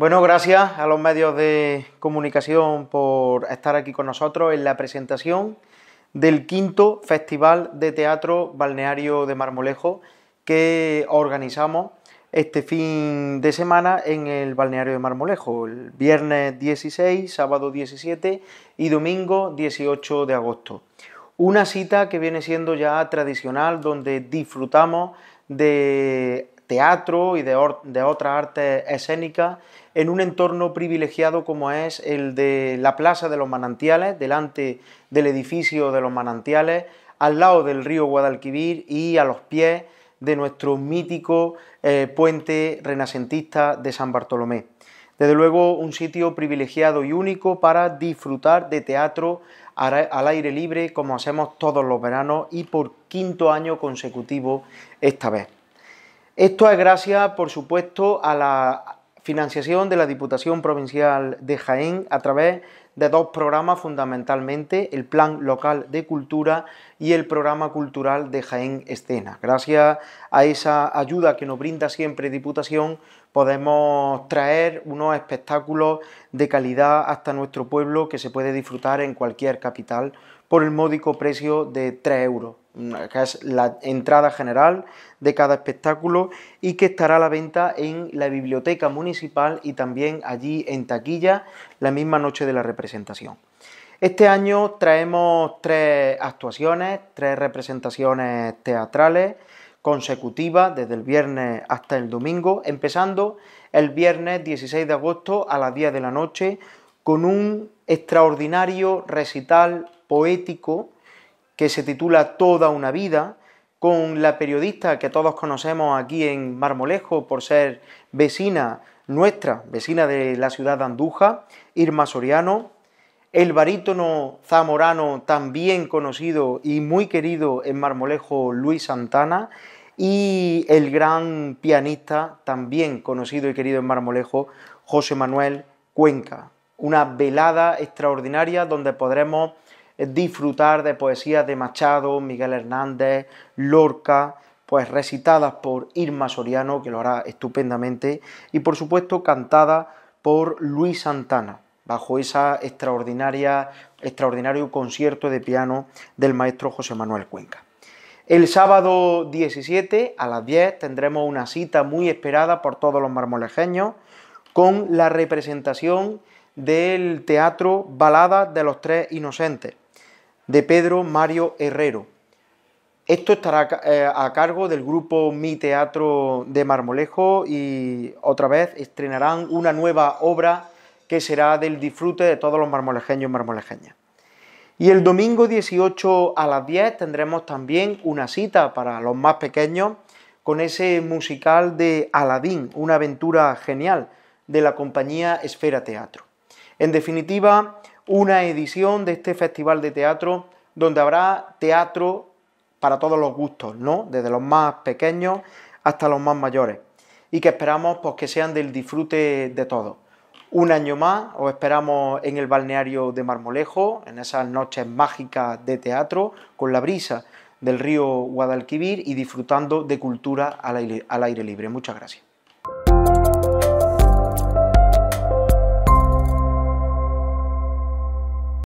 Bueno, gracias a los medios de comunicación por estar aquí con nosotros en la presentación del quinto Festival de Teatro Balneario de Marmolejo que organizamos este fin de semana en el Balneario de Marmolejo, el viernes 16, sábado 17 y domingo 18 de agosto. Una cita que viene siendo ya tradicional donde disfrutamos de teatro y de, otras artes escénicas en un entorno privilegiado como es el de la Plaza de los Manantiales, delante del edificio de los Manantiales, al lado del río Guadalquivir y a los pies de nuestro mítico eh, puente renacentista de San Bartolomé. Desde luego un sitio privilegiado y único para disfrutar de teatro al aire libre como hacemos todos los veranos y por quinto año consecutivo esta vez. Esto es gracias, por supuesto, a la financiación de la Diputación Provincial de Jaén a través de dos programas fundamentalmente, el Plan Local de Cultura y el Programa Cultural de Jaén Escena. Gracias a esa ayuda que nos brinda siempre Diputación, podemos traer unos espectáculos de calidad hasta nuestro pueblo que se puede disfrutar en cualquier capital por el módico precio de 3 euros que es la entrada general de cada espectáculo y que estará a la venta en la biblioteca municipal y también allí en taquilla la misma noche de la representación. Este año traemos tres actuaciones, tres representaciones teatrales consecutivas desde el viernes hasta el domingo, empezando el viernes 16 de agosto a las 10 de la noche con un extraordinario recital poético que se titula Toda una vida, con la periodista que todos conocemos aquí en Marmolejo por ser vecina nuestra, vecina de la ciudad de Anduja, Irma Soriano, el barítono zamorano también conocido y muy querido en Marmolejo Luis Santana y el gran pianista también conocido y querido en Marmolejo José Manuel Cuenca. Una velada extraordinaria donde podremos disfrutar de poesías de Machado, Miguel Hernández, Lorca, pues recitadas por Irma Soriano, que lo hará estupendamente, y por supuesto cantada por Luis Santana, bajo esa extraordinaria, extraordinario concierto de piano del maestro José Manuel Cuenca. El sábado 17 a las 10 tendremos una cita muy esperada por todos los marmolejeños con la representación del teatro Balada de los Tres Inocentes, de Pedro Mario Herrero. Esto estará eh, a cargo del grupo Mi Teatro de Marmolejo y otra vez estrenarán una nueva obra que será del disfrute de todos los marmolejeños y marmolejeñas. Y el domingo 18 a las 10 tendremos también una cita para los más pequeños con ese musical de Aladín, una aventura genial de la compañía Esfera Teatro. En definitiva, una edición de este festival de teatro donde habrá teatro para todos los gustos, ¿no? Desde los más pequeños hasta los más mayores. Y que esperamos pues, que sean del disfrute de todos. Un año más os esperamos en el balneario de Marmolejo, en esas noches mágicas de teatro, con la brisa del río Guadalquivir y disfrutando de cultura al aire libre. Muchas gracias.